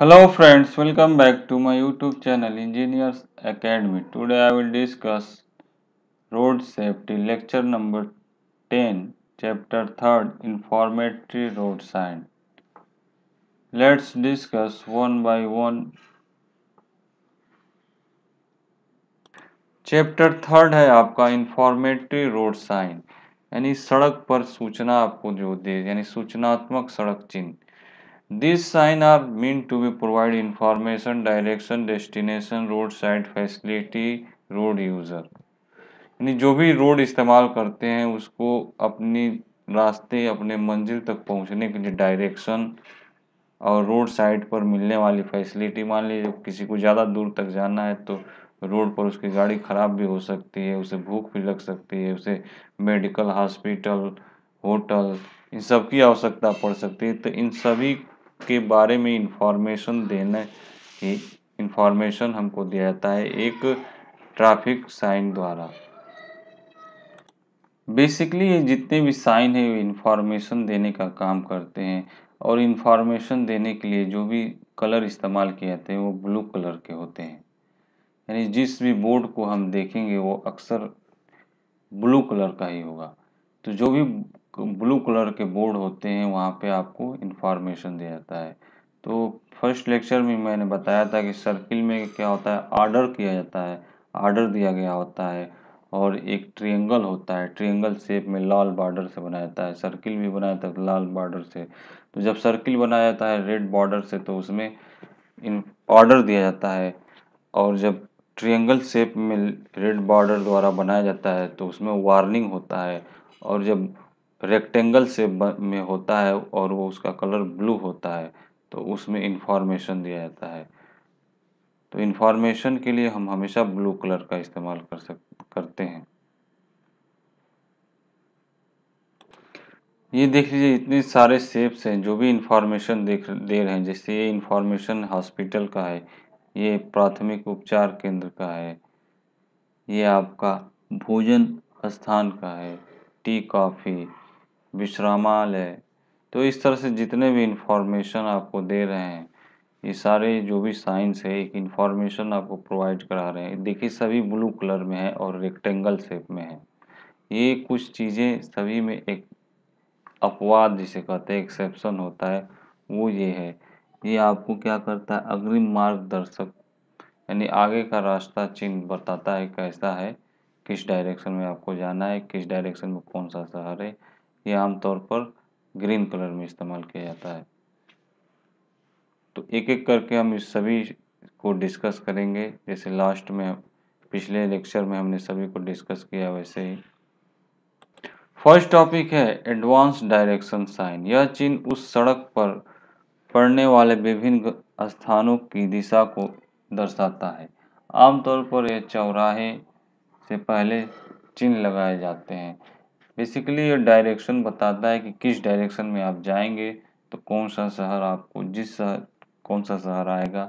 hello friends welcome back to my youtube channel engineers academy today i will discuss road safety lecture number 10 chapter 3 informatory road sign let's discuss one by one chapter third है आपका informatory road sign यानी सड़क पर सूचना आपको जो दे यानी सूचनात्मक सड़क चिन्ह this sign are mean to be provide information direction destination road side facility road user यानी जो भी रोड इस्तेमाल करते हैं उसको अपनी रास्ते अपने मंजिल तक पहुंचने के लिए डायरेक्शन और रोड साइड पर मिलने वाली फैसिलिटी मान लीजिए किसी को ज़्यादा दूर तक जाना है तो रोड पर उसकी गाड़ी ख़राब भी हो सकती है उसे भूख भी लग सकती है उसे मेडिकल हॉस्पिटल होटल इन सब की आवश्यकता पड़ सकती है तो इन सभी के बारे में इंफॉर्मेशन देने की इंफॉर्मेशन हमको दिया जाता है एक ट्रैफिक साइन द्वारा बेसिकली ये जितने भी साइन है वे इंफॉर्मेशन देने का काम करते हैं और इंफॉर्मेशन देने के लिए जो भी कलर इस्तेमाल किए जाते हैं वो ब्लू कलर के होते हैं यानी जिस भी बोर्ड को हम देखेंगे वो अक्सर ब्लू कलर का ही होगा तो जो भी ब्लू कलर के बोर्ड होते हैं वहाँ पे आपको इन्फॉर्मेशन दिया जाता है तो फर्स्ट लेक्चर में मैंने बताया था कि सर्किल में क्या होता है आर्डर किया जाता है आर्डर दिया गया होता है और एक ट्रियंगल होता है ट्रियंगल शेप में लाल बॉर्डर से बनाया जाता है सर्किल भी बनाया जाता है लाल बॉर्डर से तो जब सर्किल बनाया जाता है रेड बॉर्डर से तो उसमें इन ऑर्डर दिया जाता है और जब ट्रियंगल शेप में रेड बॉर्डर द्वारा बनाया जाता है तो उसमें वार्निंग होता है और जब रेक्टेंगल से में होता है और वो उसका कलर ब्लू होता है तो उसमें इंफॉर्मेशन दिया जाता है तो इन्फॉर्मेशन के लिए हम हमेशा ब्लू कलर का इस्तेमाल कर सक करते हैं ये देख लीजिए इतने सारे सेप्स हैं जो भी इन्फॉर्मेशन देख दे रहे हैं जैसे ये इन्फॉर्मेशन हॉस्पिटल का है ये प्राथमिक उपचार केंद्र का है ये आपका भोजन स्थान का है टी कॉफ़ी विश्रामालय तो इस तरह से जितने भी इंफॉर्मेशन आपको दे रहे हैं ये सारे जो भी साइंस है एक इन्फॉर्मेशन आपको प्रोवाइड करा रहे हैं देखिए सभी ब्लू कलर में है और रेक्टेंगल शेप में है ये कुछ चीज़ें सभी में एक अपवाद जिसे कहते हैं एक्सेप्शन होता है वो ये है ये आपको क्या करता है अग्रिम मार्गदर्शक यानी आगे का रास्ता चिन्ह बताता है कैसा है किस डायरेक्शन में आपको जाना है किस डायरेक्शन में कौन सा शहर है ये आमतौर पर ग्रीन कलर में इस्तेमाल किया जाता है तो एक एक करके हम इस सभी को डिस्कस करेंगे जैसे लास्ट में पिछले लेक्चर में हमने सभी को डिस्कस किया वैसे ही फर्स्ट टॉपिक है एडवांस डायरेक्शन साइन यह चिन्ह उस सड़क पर पड़ने वाले विभिन्न स्थानों की दिशा को दर्शाता है आमतौर पर यह चौराहे से पहले चिन्ह लगाए जाते हैं बेसिकली ये डायरेक्शन बताता है कि किस डायरेक्शन में आप जाएंगे तो कौन सा शहर आपको जिस शहर कौन सा शहर आएगा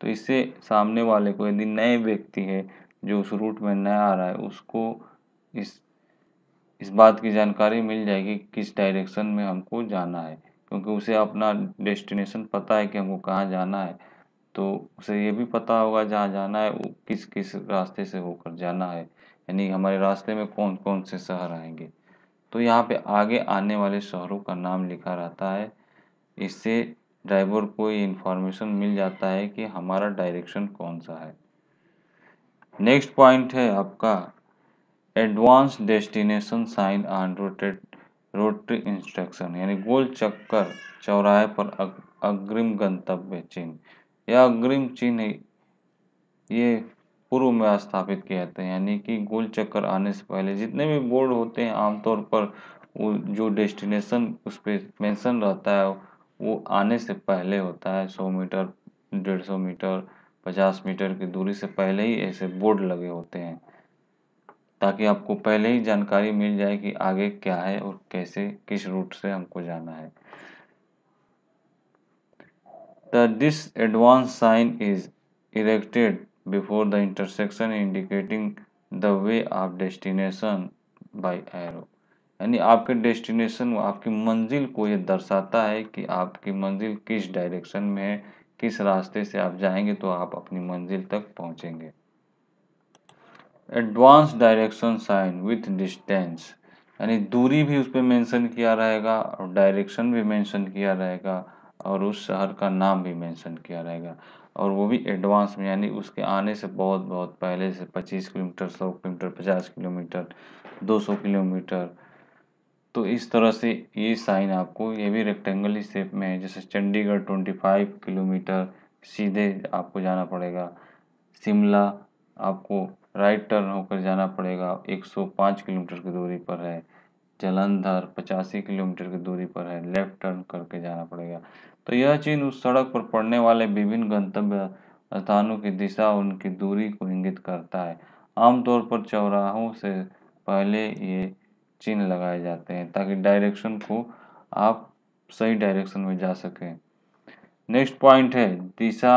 तो इससे सामने वाले को यदि नए व्यक्ति है जो उस रूट में नया आ रहा है उसको इस इस बात की जानकारी मिल जाएगी कि किस डायरेक्शन में हमको जाना है क्योंकि उसे अपना डेस्टिनेशन पता है कि हमको कहाँ जाना है तो उसे ये भी पता होगा जहाँ जाना है वो किस किस रास्ते से होकर जाना है यानी हमारे रास्ते में कौन कौन से शहर आएंगे तो यहाँ पे आगे आने वाले शहरों का नाम लिखा रहता है इससे ड्राइवर को ये इन्फॉर्मेशन मिल जाता है कि हमारा डायरेक्शन कौन सा है नेक्स्ट पॉइंट है आपका advance destination sign on routed rotary instruction यानी गोल चक्कर चौराहे पर अग्रिम गंतव्य चिन्ह यह अग्रिम चिन्ह ये पूर्व में स्थापित किया जाता है यानी कि गोल चक्कर आने से पहले जितने भी बोर्ड होते हैं आमतौर पर वो जो डेस्टिनेशन उस पर मैंसन रहता है वो आने से पहले होता है सौ मीटर डेढ़ सौ मीटर पचास मीटर की दूरी से पहले ही ऐसे बोर्ड लगे होते हैं ताकि आपको पहले ही जानकारी मिल जाए कि आगे क्या है और कैसे किस रूट से हमको जाना है the this advance sign is erected before the intersection indicating the way of destination by arrow यानी आपके डेस्टिनेशन आपकी मंजिल को ये दर्शाता है कि आपकी मंजिल किस डायरेक्शन में है किस रास्ते से आप जाएंगे तो आप अपनी मंजिल तक पहुंचेंगे advance direction sign with distance यानी दूरी भी उस पर मैंसन किया रहेगा और डायरेक्शन भी मेंशन किया रहेगा और उस शहर का नाम भी मेंशन किया रहेगा और वो भी एडवांस में यानी उसके आने से बहुत बहुत पहले से पच्चीस किलोमीटर सौ किलोमीटर पचास किलोमीटर दो सौ किलोमीटर तो इस तरह से ये साइन आपको ये भी रेक्टेंगली शेप में है जैसे चंडीगढ़ ट्वेंटी फाइव किलोमीटर सीधे आपको जाना पड़ेगा शिमला आपको राइट टर्न होकर जाना पड़ेगा 105 किलोमीटर की दूरी पर है जलंधर पचासी किलोमीटर की दूरी पर है लेफ्ट टर्न करके जाना पड़ेगा तो यह चिन्ह उस सड़क पर पड़ने वाले विभिन्न गंतव्य स्थानों की दिशा और उनकी दूरी को इंगित करता है आमतौर पर चौराहों से पहले ये चिन्ह लगाए जाते हैं ताकि डायरेक्शन को आप सही डायरेक्शन में जा सकें नेक्स्ट पॉइंट है दिशा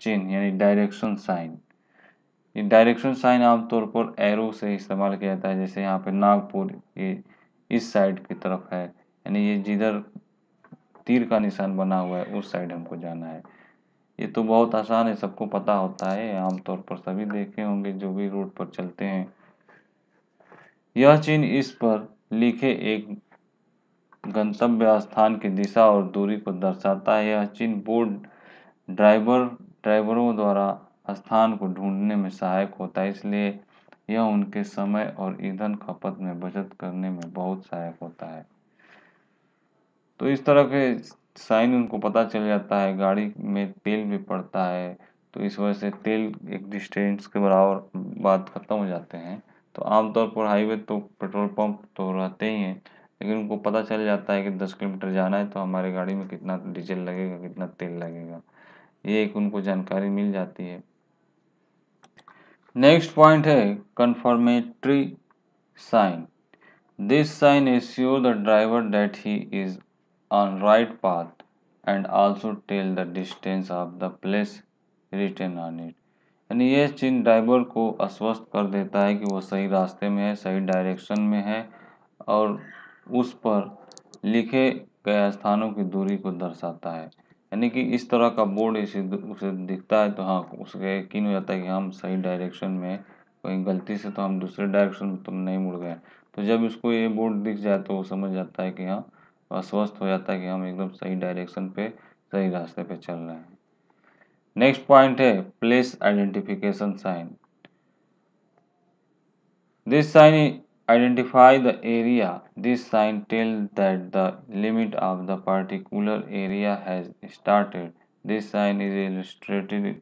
चिन्ह यानी डायरेक्शन साइन ये डायरेक्शन साइन आमतौर पर एरो से इस्तेमाल किया जाता है जैसे यहाँ पे नागपुर ये इस साइड की तरफ है यानी ये जिधर तीर का निशान बना हुआ है उस साइड हमको जाना है ये तो बहुत आसान है सबको पता होता है आमतौर पर सभी देखे होंगे जो भी रोड पर चलते हैं यह चिन्ह इस पर लिखे एक गंतव्य स्थान की दिशा और दूरी को दर्शाता है यह चिन्ह बोर्ड ड्राइवर ड्राइवरों द्वारा स्थान को ढूंढने में सहायक होता है इसलिए यह उनके समय और ईंधन खपत में बचत करने में बहुत सहायक होता है तो इस तरह के साइन उनको पता चल जाता है गाड़ी में तेल भी पड़ता है तो इस वजह से तेल एक डिस्टेंस के बराबर बात ख़त्म हो जाते हैं तो आमतौर पर हाईवे तो पेट्रोल पंप तो रहते ही हैं लेकिन उनको पता चल जाता है कि दस किलोमीटर जाना है तो हमारे गाड़ी में कितना डीजल लगेगा कितना तेल लगेगा ये एक उनको जानकारी मिल जाती है नेक्स्ट पॉइंट है confirmatory sign this sign assure the driver that he is on right path and also tell the distance of the place written on it यानी ये चिन्ह ड्राइवर को आश्वस्त कर देता है कि वो सही रास्ते में है सही डायरेक्शन में है और उस पर लिखे गए स्थानों की दूरी को दर्शाता है यानी कि इस तरह का बोर्ड इसे उसे दिखता है तो हाँ उसके यकीन हो जाता है कि हम सही डायरेक्शन में कहीं गलती से तो हम दूसरे डायरेक्शन में तुम तो नहीं मुड़ गए तो जब इसको ये बोर्ड दिख जाए तो वो समझ जाता है कि हाँ अस्वस्थ हो जाता है कि हम एकदम सही डायरेक्शन पे सही रास्ते पे चल रहे हैं नेक्स्ट पॉइंट है place identification sign this sign identify the area this sign tell that the limit of the particular area has started this sign is illustrated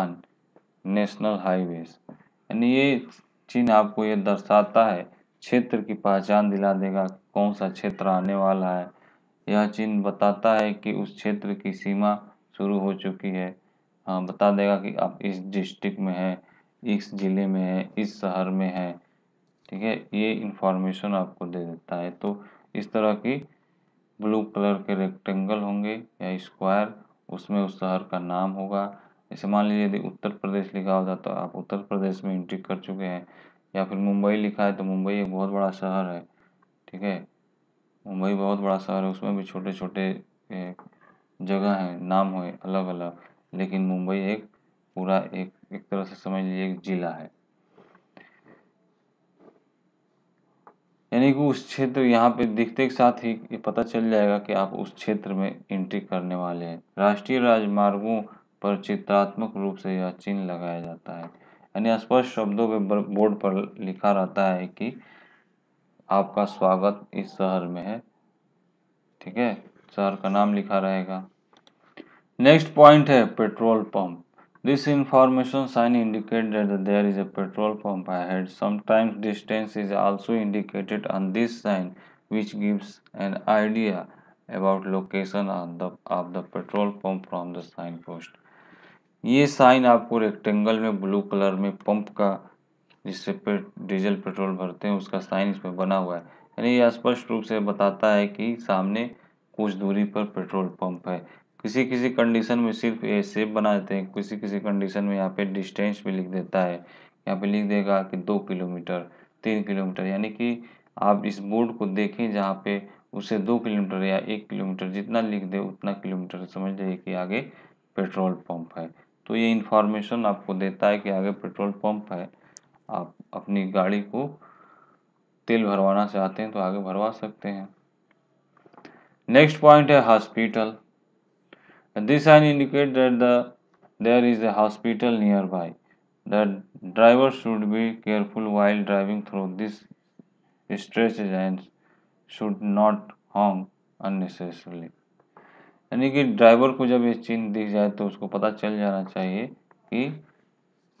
on national highway यानी ये चिन्ह आपको ये दर्शाता है क्षेत्र की पहचान दिला देगा कौन सा क्षेत्र आने वाला है यह चिन्ह बताता है कि उस क्षेत्र की सीमा शुरू हो चुकी है हाँ बता देगा कि आप इस डिस्ट्रिक्ट में हैं इस ज़िले में हैं इस शहर में हैं ठीक है ये इंफॉर्मेशन आपको दे देता है तो इस तरह की ब्लू कलर के रेक्टेंगल होंगे या स्क्वायर उसमें उस शहर का नाम होगा जैसे मान लीजिए यदि उत्तर प्रदेश लिखा होता तो आप उत्तर प्रदेश में एंट्री कर चुके हैं या फिर मुंबई लिखा है तो मुंबई एक बहुत बड़ा शहर है ठीक है मुंबई बहुत बड़ा शहर है उसमें भी छोटे छोटे जगह हैं नाम हुए अलग अलग लेकिन मुंबई एक पूरा एक एक तरह से समझ लीजिए एक जिला है यानी कि उस क्षेत्र यहाँ पे दिखते के साथ ही ये पता चल जाएगा कि आप उस क्षेत्र में एंट्री करने वाले हैं राष्ट्रीय राजमार्गों पर चित्रात्मक रूप से यह चिन्ह लगाया जाता है यानी स्पष्ट शब्दों के बोर्ड पर लिखा रहता है कि आपका स्वागत इस शहर में है ठीक है शहर का नाम लिखा रहेगा नेक्स्ट पॉइंट है petrol pump this information sign indicate that there is a petrol pump ahead sometimes distance is also indicated on this sign which gives an idea about location of the petrol pump from the sign post ये sign आपको rectangle में blue colour में pump का जिससे पे diesel petrol भरते हैं उसका साइन इस पे बना हुआ है यानी यह स्पष्ट रूप से बताता है कि सामने कुछ दूरी पर पेट्रोल पंप है किसी किसी कंडीशन में सिर्फ ये सेप बना देते हैं किसी किसी कंडीशन में यहाँ पे डिस्टेंस भी लिख देता है यहाँ पे लिख देगा कि दो किलोमीटर तीन किलोमीटर यानी कि आप इस बोर्ड को देखें जहाँ पे उसे दो किलोमीटर या एक किलोमीटर जितना लिख दे उतना किलोमीटर समझ जाइए कि आगे पेट्रोल पंप है तो ये इन्फॉर्मेशन आपको देता है कि आगे पेट्रोल पंप है आप अपनी गाड़ी को तेल भरवाना चाहते हैं तो आगे भरवा सकते हैं नेक्स्ट पॉइंट है hospital this I indicate that the there is a hospital near by the driver should be careful while driving through this stretch and should not honk unnecessarily यानी कि ड्राइवर को जब ये चिन्ह दिख जाए तो उसको पता चल जाना चाहिए कि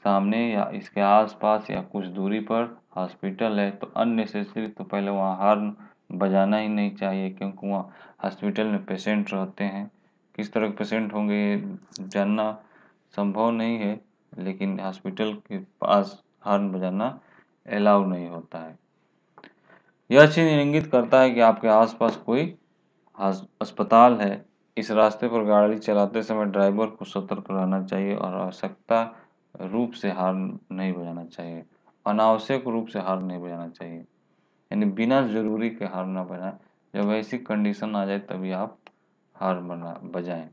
सामने या इसके आसपास या कुछ दूरी पर हॉस्पिटल है तो अननेसेसरी तो पहले वहाँ हॉर्न बजाना ही नहीं चाहिए क्योंकि वहाँ हॉस्पिटल में पेशेंट रहते हैं किस तरह के पेशेंट होंगे जानना संभव नहीं है लेकिन हॉस्पिटल के पास हॉर्न बजाना अलाउ नहीं होता है यह चीज इंगित करता है कि आपके आसपास कोई अस्पताल है इस रास्ते पर गाड़ी चलाते समय ड्राइवर को सतर्क रहना चाहिए और आवश्यकता रूप से हार नहीं बजाना चाहिए अनावश्यक रूप से हार नहीं बजाना चाहिए यानी बिना जरूरी के हार ना बजाएं जब ऐसी कंडीशन आ जाए तभी आप हार बना बजाएं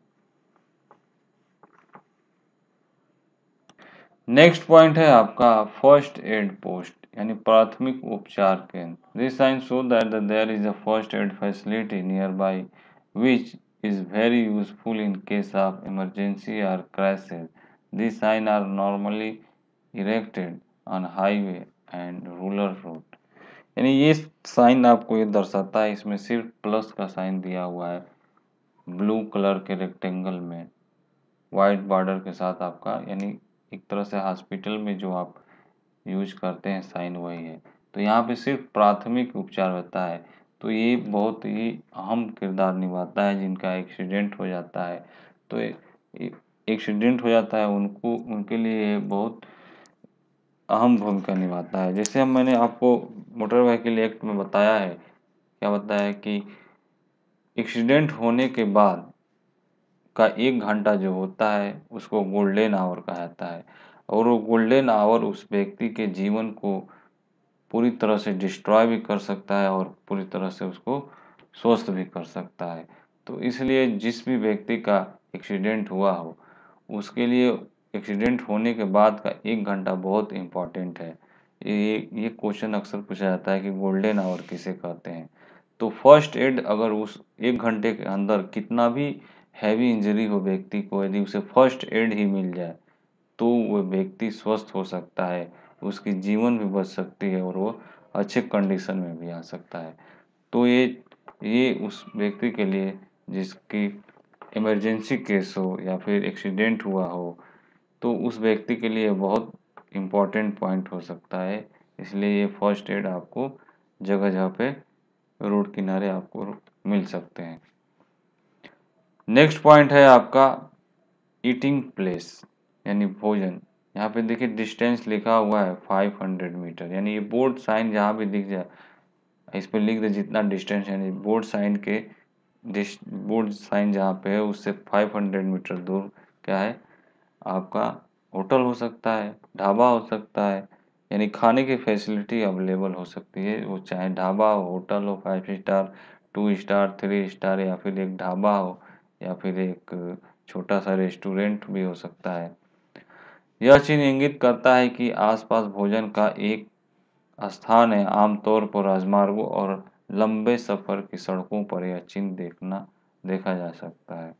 नेक्स्ट पॉइंट है आपका फर्स्ट एड पोस्ट यानी प्राथमिक उपचार केंद्र this sign show that there is a first aid facility near by which is very useful in case of emergency और crisis These signs are normally erected on highway and rural road. यानी ये sign आपको ये दर्शाता है इसमें सिर्फ plus का साइन दिया हुआ है ब्लू कलर के रेक्टेंगल में वाइट बॉर्डर के साथ आपका यानी एक तरह से हॉस्पिटल में जो आप यूज करते हैं साइन वही है तो यहाँ पे सिर्फ प्राथमिक उपचार होता है तो ये बहुत ही अहम किरदार निभाता है जिनका एक्सीडेंट हो जाता है तो एक्सीडेंट हो जाता है उनको उनके लिए बहुत अहम भूमिका निभाता है जैसे हम मैंने आपको मोटर व्हीकल एक्ट में बताया है क्या बताया है कि एक्सीडेंट होने के बाद का एक घंटा जो होता है उसको गोल्डन आवर कहा जाता है और वो गोल्डन आवर उस व्यक्ति के जीवन को पूरी तरह से डिस्ट्रॉय भी कर सकता है और पूरी तरह से उसको स्वस्थ भी कर सकता है तो इसलिए जिस भी व्यक्ति का एक्सीडेंट हुआ हो उसके लिए एक्सीडेंट होने के बाद का एक घंटा बहुत इम्पॉर्टेंट है ये ये क्वेश्चन अक्सर पूछा जाता है कि गोल्डन आवर किसे कहते हैं तो फर्स्ट एड अगर उस एक घंटे के अंदर कितना भी हैवी इंजरी हो व्यक्ति को यदि उसे फर्स्ट एड ही मिल जाए तो वह व्यक्ति स्वस्थ हो सकता है उसकी जीवन भी बच सकती है और वो अच्छे कंडीशन में भी आ सकता है तो ये ये उस व्यक्ति के लिए जिसकी इमरजेंसी केस हो या फिर एक्सीडेंट हुआ हो तो उस व्यक्ति के लिए बहुत इम्पॉर्टेंट पॉइंट हो सकता है इसलिए ये फर्स्ट एड आपको जगह जगह पे रोड किनारे आपको मिल सकते हैं नेक्स्ट पॉइंट है आपका ईटिंग प्लेस यानी भोजन यहाँ पे देखिए डिस्टेंस लिखा हुआ है 500 मीटर यानी ये बोर्ड साइन जहाँ भी दिख जाए इस पर लिख दे जितना डिस्टेंस यानी बोर्ड साइन के डिश बोर्ड साइन जहाँ पे है उससे फाइव हंड्रेड मीटर दूर क्या है आपका होटल हो सकता है ढाबा हो सकता है यानी खाने की फैसिलिटी अवेलेबल हो सकती है वो चाहे ढाबा हो होटल हो five star two star three star या फिर एक ढाबा हो या फिर एक छोटा सा रेस्टोरेंट भी हो सकता है यह चिन्ह इंगित करता है कि आसपास भोजन का एक स्थान है आमतौर पर राजमार्गों और लंबे सफ़र की सड़कों पर यह चिन्ह देखना देखा जा सकता है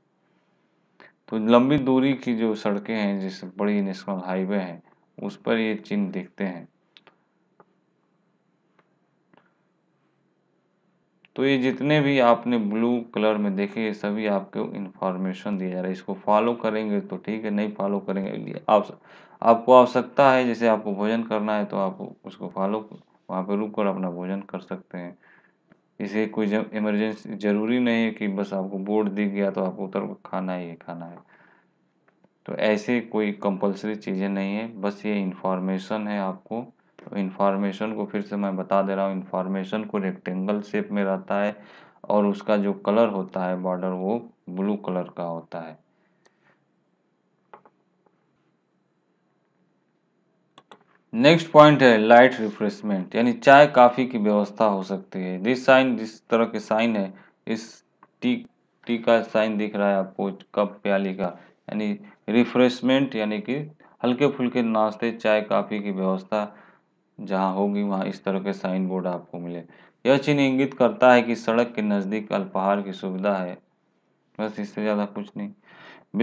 तो लंबी दूरी की जो सड़कें हैं जिस बड़ी नेशनल हाईवे हैं उस पर ये चिन्ह दिखते हैं तो ये जितने भी आपने ब्लू कलर में देखे ये सभी आपको इन्फॉर्मेशन दिया जा रहा है इसको फॉलो करेंगे तो ठीक है नहीं फॉलो करेंगे आप आपको आवश्यकता है जैसे आपको भोजन करना है तो आप उसको फॉलो वहाँ पे रुक कर अपना भोजन कर सकते हैं इसे कोई जब इमरजेंसी ज़रूरी नहीं है कि बस आपको बोर्ड दिख गया तो आपको उतर खाना ही खाना है तो ऐसे कोई कंपलसरी चीज़ें नहीं है बस ये इन्फॉर्मेशन है आपको तो इन्फॉर्मेशन को फिर से मैं बता दे रहा हूँ इन्फॉर्मेशन को रेक्टेंगल शेप में रहता है और उसका जो कलर होता है बॉर्डर वो ब्लू कलर का होता है नेक्स्ट पॉइंट है लाइट रिफ्रेशमेंट यानी चाय काफ़ी की व्यवस्था हो सकती है जिस साइन जिस तरह के साइन है इस टी टी का साइन दिख रहा है आपको कप प्याली का यानी रिफ्रेशमेंट यानी कि हल्के फुल्के नाश्ते चाय काफ़ी की व्यवस्था जहाँ होगी वहाँ इस तरह के साइन बोर्ड आपको मिले यह चिन्ह इंगित करता है कि सड़क के नज़दीक अल्पहार की सुविधा है बस इससे ज़्यादा कुछ नहीं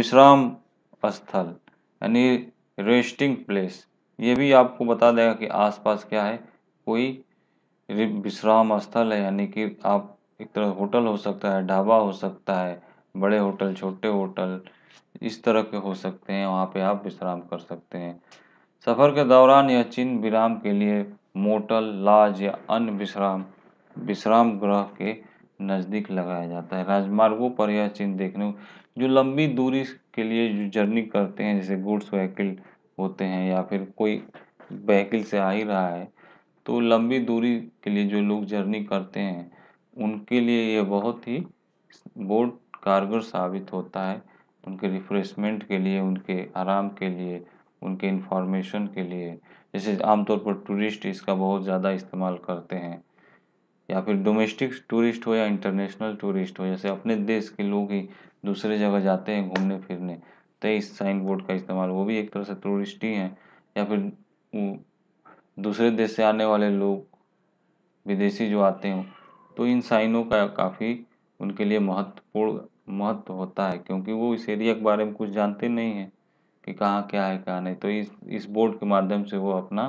विश्राम स्थल यानी रेस्टिंग प्लेस ये भी आपको बता देगा कि आसपास क्या है कोई विश्राम स्थल है यानी कि आप एक तरह होटल हो सकता है ढाबा हो सकता है बड़े होटल छोटे होटल इस तरह के हो सकते हैं वहाँ पे आप विश्राम कर सकते हैं सफ़र के दौरान यह चिन्ह विराम के लिए मोटल लाज या अन्य विश्राम विश्राम ग्रह के नज़दीक लगाया जाता है राजमार्गों पर यह चिन्ह देखने जो लंबी दूरी के लिए जो जर्नी करते हैं जैसे गुड्स व्हीकल होते हैं या फिर कोई व्हीकल से आ ही रहा है तो लंबी दूरी के लिए जो लोग जर्नी करते हैं उनके लिए ये बहुत ही बोर्ड कारगर साबित होता है उनके रिफ्रेशमेंट के लिए उनके आराम के लिए उनके इंफॉर्मेशन के लिए जैसे आमतौर पर टूरिस्ट इसका बहुत ज़्यादा इस्तेमाल करते हैं या फिर डोमेस्टिक टूरिस्ट हो या इंटरनेशनल टूरिस्ट हो जैसे अपने देश के लोग ही दूसरे जगह जाते हैं घूमने फिरने तेईस साइन बोर्ड का इस्तेमाल वो भी एक तरह से टूरिस्ट ही हैं या फिर दूसरे देश से आने वाले लोग विदेशी जो आते हों तो इन साइनों का काफ़ी उनके लिए महत्वपूर्ण महत्व होता है क्योंकि वो इस एरिया के बारे में कुछ जानते नहीं हैं कि कहाँ क्या है कहाँ नहीं तो इस इस बोर्ड के माध्यम से वो अपना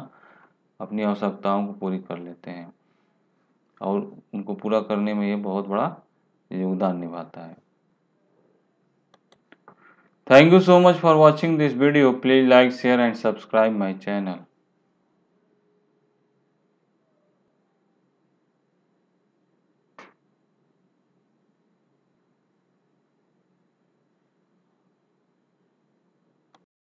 अपनी आवश्यकताओं को पूरी कर लेते हैं और उनको पूरा करने में ये बहुत बड़ा योगदान निभाता है Thank you so much for watching this video. Please like, share and subscribe my channel.